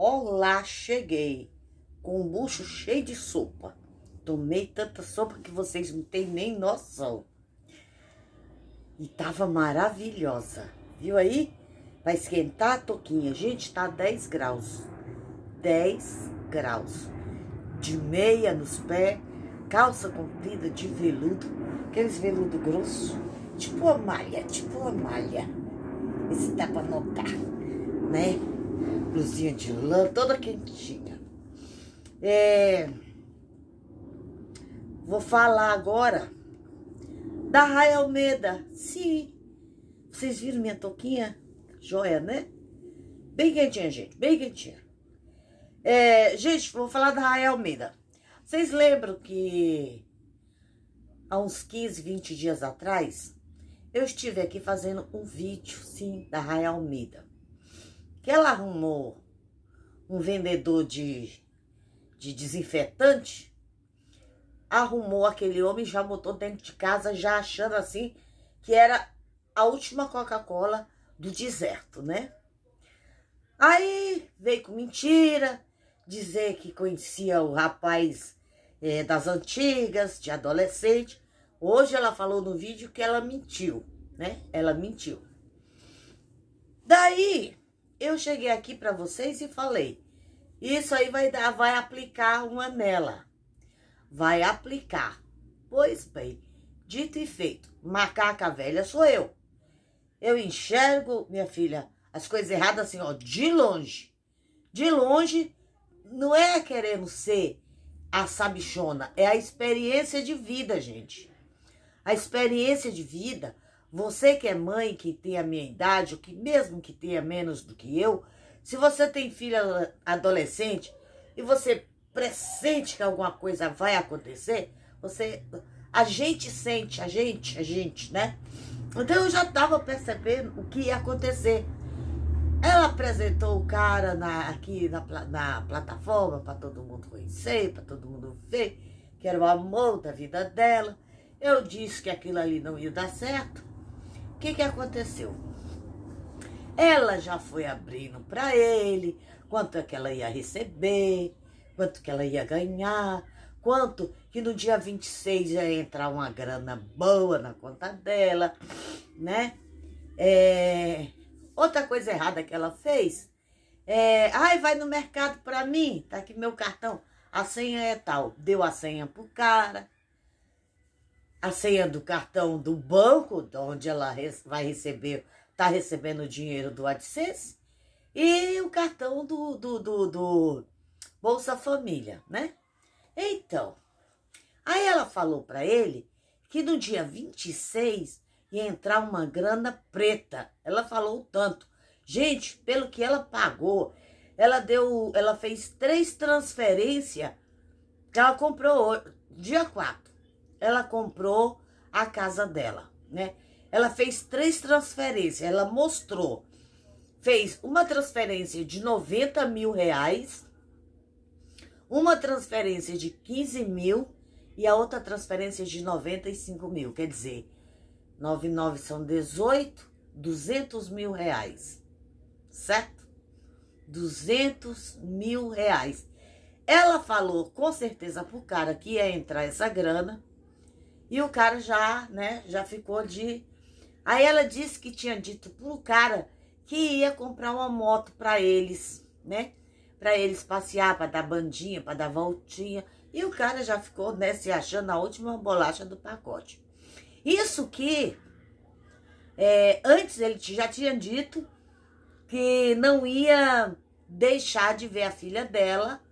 Olá, cheguei com um bucho cheio de sopa. Tomei tanta sopa que vocês não têm nem noção. E tava maravilhosa. Viu aí? Vai esquentar a toquinha. Gente, tá 10 graus. 10 graus. De meia nos pés, calça comprida de veludo, aqueles veludo grosso, tipo a malha, tipo a malha. Esse dá pra notar, né? blusinha de lã, toda quentinha. É, vou falar agora da Raia Almeida. Sim, vocês viram minha toquinha? Joia, né? Bem quentinha, gente, bem quentinha. É, gente, vou falar da Raia Almeida. Vocês lembram que há uns 15, 20 dias atrás, eu estive aqui fazendo um vídeo, sim, da Raia Almeida que ela arrumou um vendedor de, de desinfetante, arrumou aquele homem, já botou dentro de casa, já achando assim que era a última Coca-Cola do deserto, né? Aí veio com mentira, dizer que conhecia o rapaz é, das antigas, de adolescente. Hoje ela falou no vídeo que ela mentiu, né? Ela mentiu. Daí eu cheguei aqui para vocês e falei, isso aí vai dar, vai aplicar uma nela. Vai aplicar. Pois bem, dito e feito, macaca velha sou eu. Eu enxergo, minha filha, as coisas erradas assim, ó, de longe. De longe, não é querendo ser a sabichona, é a experiência de vida, gente. A experiência de vida você que é mãe, que tem a minha idade, ou que mesmo que tenha menos do que eu, se você tem filha adolescente e você pressente que alguma coisa vai acontecer, você a gente sente, a gente, a gente, né? Então eu já estava percebendo o que ia acontecer. Ela apresentou o cara na, aqui na, na plataforma para todo mundo conhecer, para todo mundo ver, que era o amor da vida dela. Eu disse que aquilo ali não ia dar certo. O que, que aconteceu? Ela já foi abrindo para ele quanto é que ela ia receber, quanto que ela ia ganhar, quanto que no dia 26 ia entrar uma grana boa na conta dela, né? É... Outra coisa errada que ela fez é, ai, vai no mercado para mim, tá aqui meu cartão, a senha é tal. Deu a senha pro cara, a senha do cartão do banco, onde ela vai receber, está recebendo o dinheiro do AdSense, e o cartão do, do, do, do Bolsa Família, né? Então, aí ela falou para ele que no dia 26 ia entrar uma grana preta. Ela falou tanto. Gente, pelo que ela pagou, ela deu, ela fez três transferências que ela comprou dia 4 ela comprou a casa dela, né? Ela fez três transferências, ela mostrou. Fez uma transferência de 90 mil reais, uma transferência de 15 mil e a outra transferência de 95 mil. Quer dizer, 99 são 18, 200 mil reais, certo? 200 mil reais. Ela falou com certeza pro cara que ia entrar essa grana e o cara já, né, já ficou de. Aí ela disse que tinha dito pro cara que ia comprar uma moto para eles, né? Para eles passear, para dar bandinha, para dar voltinha. E o cara já ficou, né, se achando a última bolacha do pacote. Isso que é, antes ele já tinha dito que não ia deixar de ver a filha dela,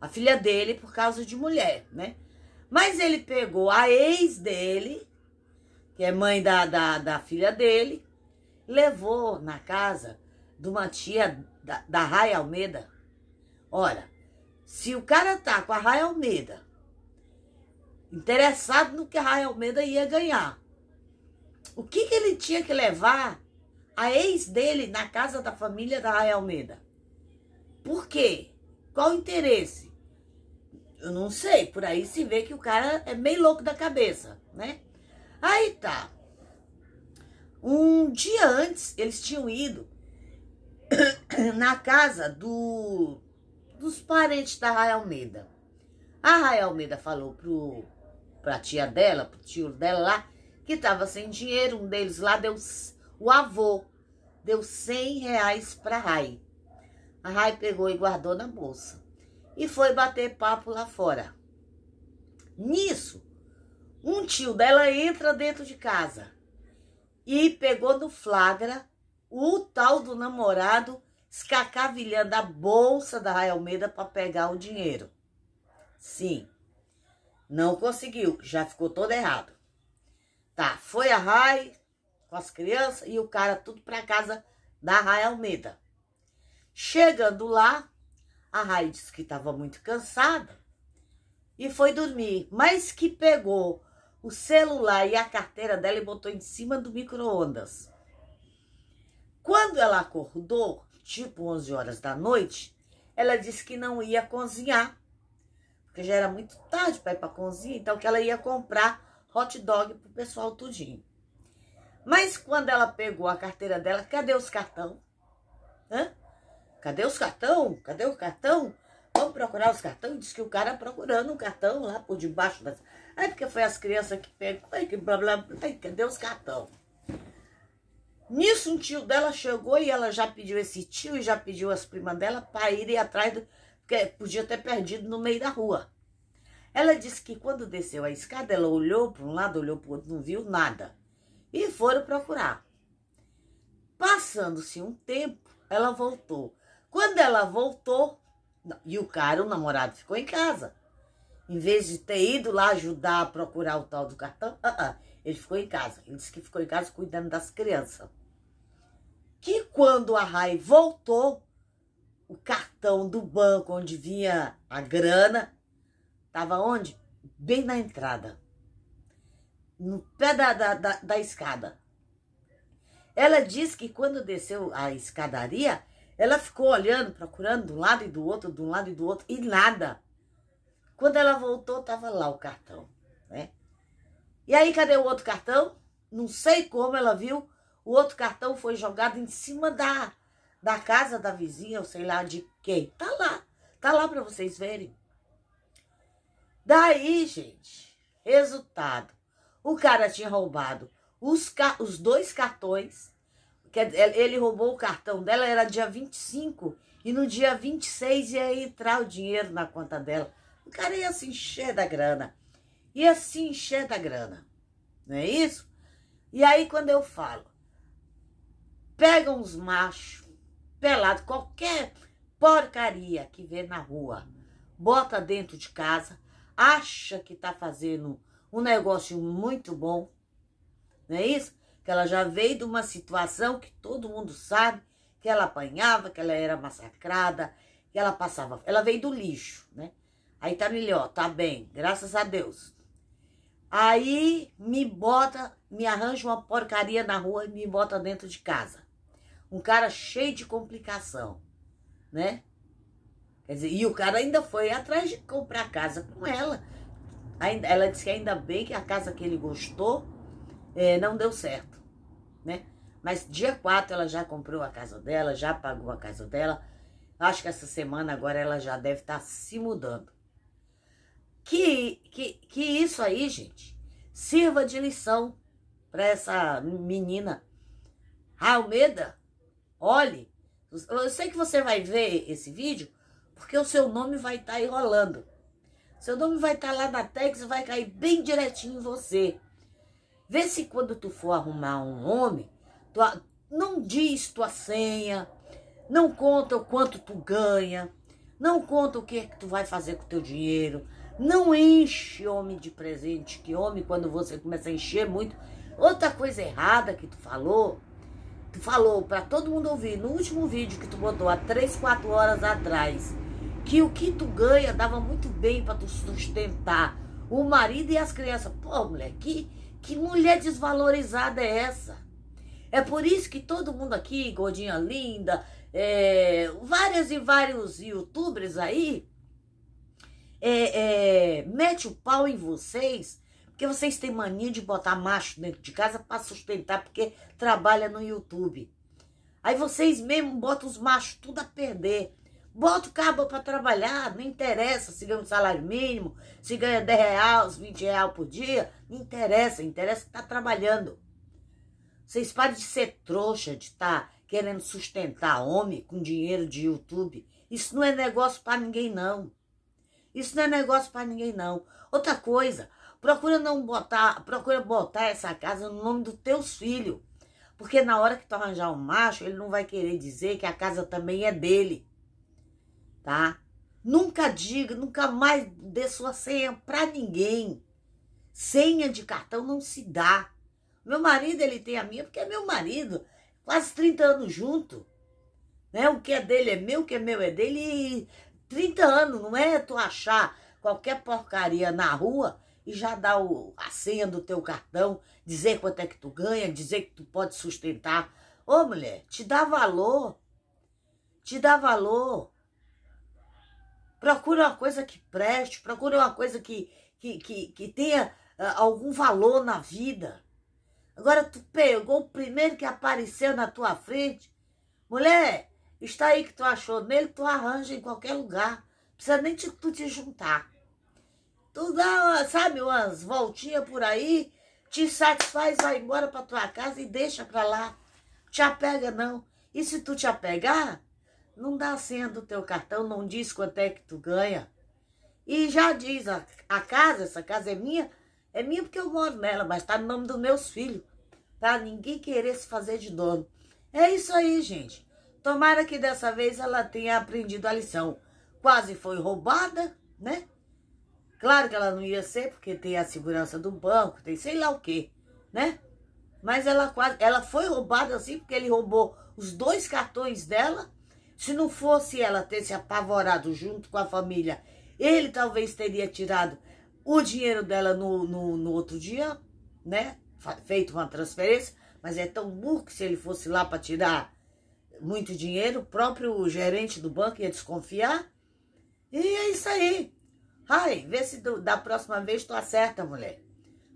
a filha dele, por causa de mulher, né? Mas ele pegou a ex dele, que é mãe da, da, da filha dele, levou na casa de uma tia da, da Almeida. Olha, se o cara tá com a Raia Almeida, interessado no que a Raia Almeida ia ganhar, o que, que ele tinha que levar a ex dele na casa da família da Raia Almeida? Por quê? Qual o interesse? Eu não sei, por aí se vê que o cara é meio louco da cabeça, né? Aí tá. Um dia antes, eles tinham ido na casa do, dos parentes da Raia Almeida. A Raia Almeida falou pro, pra tia dela, pro tio dela lá, que tava sem dinheiro. Um deles lá deu, o avô, deu 100 reais pra Rai. A Rai pegou e guardou na bolsa e foi bater papo lá fora. Nisso, um tio dela entra dentro de casa e pegou no flagra o tal do namorado escacavilhando a bolsa da Raia Almeida para pegar o dinheiro. Sim, não conseguiu, já ficou todo errado. Tá, foi a Ray com as crianças e o cara tudo para casa da Raia Almeida. Chegando lá, a Rai disse que estava muito cansada e foi dormir, mas que pegou o celular e a carteira dela e botou em cima do micro-ondas. Quando ela acordou, tipo 11 horas da noite, ela disse que não ia cozinhar, porque já era muito tarde para ir para cozinha, então que ela ia comprar hot dog para o pessoal tudinho. Mas quando ela pegou a carteira dela, cadê os cartão? Hã? Cadê os cartão? Cadê o cartão? Vamos procurar os cartões? Diz que o cara procurando um cartão lá por debaixo das... Aí porque foi as crianças que pegam. aí que blá blá blá, aí, cadê os cartão? Nisso um tio dela chegou e ela já pediu esse tio e já pediu as primas dela para irem atrás do... Porque podia ter perdido no meio da rua. Ela disse que quando desceu a escada, ela olhou para um lado, olhou para o outro, não viu nada. E foram procurar. Passando-se um tempo, ela voltou. Quando ela voltou, e o cara, o namorado, ficou em casa. Em vez de ter ido lá ajudar a procurar o tal do cartão, uh -uh, ele ficou em casa. Ele disse que ficou em casa cuidando das crianças. Que quando a Rai voltou, o cartão do banco onde vinha a grana, estava onde? Bem na entrada. No pé da, da, da, da escada. Ela disse que quando desceu a escadaria, ela ficou olhando, procurando de um lado e do outro, de um lado e do outro, e nada. Quando ela voltou, estava lá o cartão, né? E aí, cadê o outro cartão? Não sei como ela viu, o outro cartão foi jogado em cima da, da casa da vizinha, ou sei lá de quem. Tá lá, tá lá para vocês verem. Daí, gente, resultado. O cara tinha roubado os, os dois cartões ele roubou o cartão dela, era dia 25, e no dia 26 ia entrar o dinheiro na conta dela. O cara ia se encher da grana. Ia se encher da grana. Não é isso? E aí quando eu falo, pega uns machos, pelado, qualquer porcaria que vê na rua, bota dentro de casa, acha que tá fazendo um negócio muito bom, não é isso? que ela já veio de uma situação que todo mundo sabe, que ela apanhava, que ela era massacrada, que ela passava. Ela veio do lixo, né? Aí tá melhor, tá bem, graças a Deus. Aí me bota, me arranja uma porcaria na rua e me bota dentro de casa. Um cara cheio de complicação, né? Quer dizer, e o cara ainda foi atrás de comprar casa com ela. Ela disse que ainda bem que a casa que ele gostou é, não deu certo né? Mas dia 4 ela já comprou a casa dela, já pagou a casa dela. Acho que essa semana agora ela já deve estar tá se mudando. Que, que, que isso aí, gente, sirva de lição para essa menina. Almeida, olhe, eu sei que você vai ver esse vídeo, porque o seu nome vai estar tá enrolando. Seu nome vai estar tá lá na Tex e vai cair bem direitinho em você. Vê se quando tu for arrumar um homem, tu não diz tua senha, não conta o quanto tu ganha, não conta o que é que tu vai fazer com o teu dinheiro, não enche homem de presente, que homem, quando você começa a encher muito. Outra coisa errada que tu falou, tu falou para todo mundo ouvir no último vídeo que tu botou há 3, 4 horas atrás, que o que tu ganha dava muito bem para tu sustentar o marido e as crianças. Pô, moleque, que que mulher desvalorizada é essa? É por isso que todo mundo aqui, Gordinha Linda, é, várias e vários youtubers aí, é, é, mete o pau em vocês, porque vocês têm mania de botar macho dentro de casa para sustentar, porque trabalha no YouTube. Aí vocês mesmo botam os machos tudo a perder. Bota o cabo para trabalhar, não interessa se ganha um salário mínimo, se ganha 10 reais, 20 reais por dia, não interessa, interessa que tá trabalhando. Vocês parem de ser trouxa, de estar tá querendo sustentar homem com dinheiro de YouTube. Isso não é negócio para ninguém, não. Isso não é negócio para ninguém, não. Outra coisa, procura não botar, procura botar essa casa no nome dos teus filhos. Porque na hora que tu arranjar um macho, ele não vai querer dizer que a casa também é dele tá? Nunca diga, nunca mais dê sua senha para ninguém. Senha de cartão não se dá. Meu marido, ele tem a minha porque é meu marido, quase 30 anos junto. Né? O que é dele é meu, o que é meu é dele. E 30 anos, não é tu achar qualquer porcaria na rua e já dar o, a senha do teu cartão, dizer quanto é que tu ganha, dizer que tu pode sustentar. Ô mulher, te dá valor. Te dá valor procura uma coisa que preste, procura uma coisa que, que, que, que tenha uh, algum valor na vida. Agora tu pegou o primeiro que apareceu na tua frente. Mulher, está aí que tu achou nele, tu arranja em qualquer lugar. Precisa nem te, tu te juntar. Tu dá, sabe, umas voltinhas por aí, te satisfaz, vai embora para tua casa e deixa pra lá. Te apega não. E se tu te apegar, não dá a senha do teu cartão, não diz quanto é que tu ganha. E já diz, a, a casa, essa casa é minha, é minha porque eu moro nela, mas tá no nome dos meus filhos. Pra ninguém querer se fazer de dono. É isso aí, gente. Tomara que dessa vez ela tenha aprendido a lição. Quase foi roubada, né? Claro que ela não ia ser, porque tem a segurança do banco, tem sei lá o quê, né? Mas ela quase, ela foi roubada assim, porque ele roubou os dois cartões dela se não fosse ela ter se apavorado junto com a família, ele talvez teria tirado o dinheiro dela no, no, no outro dia, né? Feito uma transferência, mas é tão burro que se ele fosse lá para tirar muito dinheiro, o próprio gerente do banco ia desconfiar. E é isso aí. Ai, vê se do, da próxima vez tu acerta, mulher.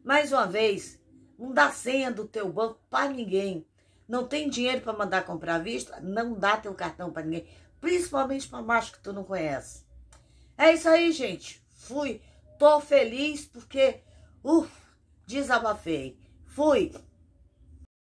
Mais uma vez, não dá senha do teu banco para ninguém. Não tem dinheiro para mandar comprar à vista? Não dá teu cartão para ninguém. Principalmente para macho que tu não conhece. É isso aí, gente. Fui. Tô feliz porque, uff, desabafei. Fui.